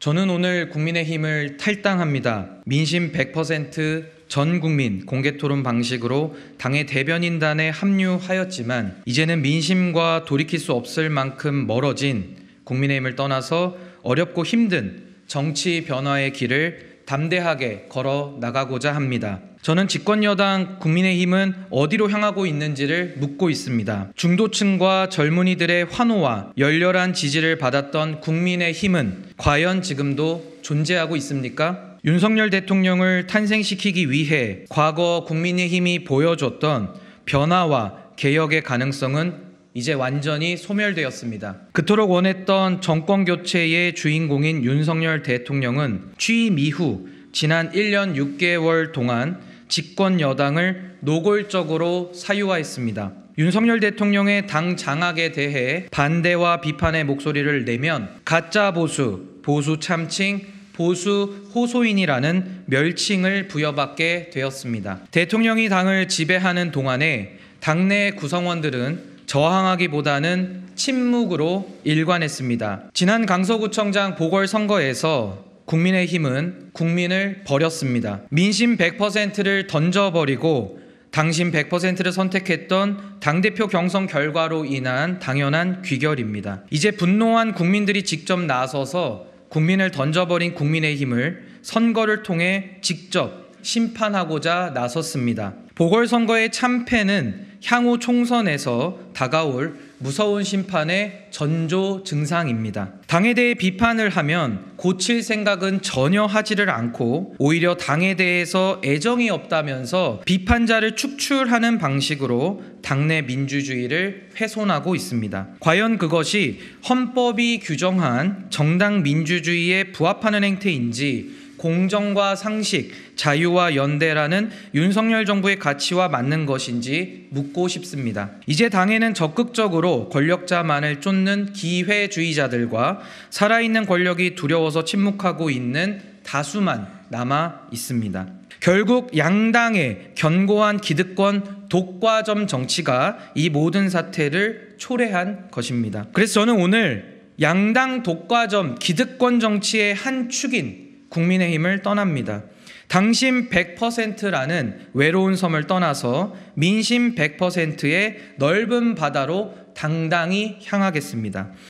저는 오늘 국민의힘을 탈당합니다. 민심 100%전 국민 공개 토론 방식으로 당의 대변인단에 합류하였지만 이제는 민심과 돌이킬 수 없을 만큼 멀어진 국민의힘을 떠나서 어렵고 힘든 정치 변화의 길을 담대하게 걸어 나가고자 합니다. 저는 집권여당 국민의힘은 어디로 향하고 있는지를 묻고 있습니다. 중도층과 젊은이들의 환호와 열렬한 지지를 받았던 국민의힘은 과연 지금도 존재하고 있습니까? 윤석열 대통령을 탄생시키기 위해 과거 국민의힘이 보여줬던 변화와 개혁의 가능성은 이제 완전히 소멸되었습니다. 그토록 원했던 정권 교체의 주인공인 윤석열 대통령은 취임 이후 지난 1년 6개월 동안 집권 여당을 노골적으로 사유화했습니다. 윤석열 대통령의 당 장악에 대해 반대와 비판의 목소리를 내면 가짜 보수, 보수 참칭, 보수 호소인이라는 멸칭을 부여받게 되었습니다. 대통령이 당을 지배하는 동안에 당내 구성원들은 저항하기보다는 침묵으로 일관했습니다. 지난 강서구청장 보궐선거에서 국민의힘은 국민을 버렸습니다. 민심 100%를 던져버리고 당심 100%를 선택했던 당대표 경선 결과로 인한 당연한 귀결입니다. 이제 분노한 국민들이 직접 나서서 국민을 던져버린 국민의힘을 선거를 통해 직접 심판하고자 나섰습니다. 보궐선거의 참패는 향후 총선에서 다가올 무서운 심판의 전조 증상입니다. 당에 대해 비판을 하면 고칠 생각은 전혀 하지를 않고 오히려 당에 대해서 애정이 없다면서 비판자를 축출하는 방식으로 당내 민주주의를 훼손하고 있습니다. 과연 그것이 헌법이 규정한 정당 민주주의에 부합하는 행태인지 공정과 상식, 자유와 연대라는 윤석열 정부의 가치와 맞는 것인지 묻고 싶습니다. 이제 당에는 적극적으로 권력자만을 쫓는 기회주의자들과 살아있는 권력이 두려워서 침묵하고 있는 다수만 남아 있습니다. 결국 양당의 견고한 기득권 독과점 정치가 이 모든 사태를 초래한 것입니다. 그래서 저는 오늘 양당 독과점 기득권 정치의 한 축인 국민의힘을 떠납니다. 당심 100%라는 외로운 섬을 떠나서 민심 100%의 넓은 바다로 당당히 향하겠습니다.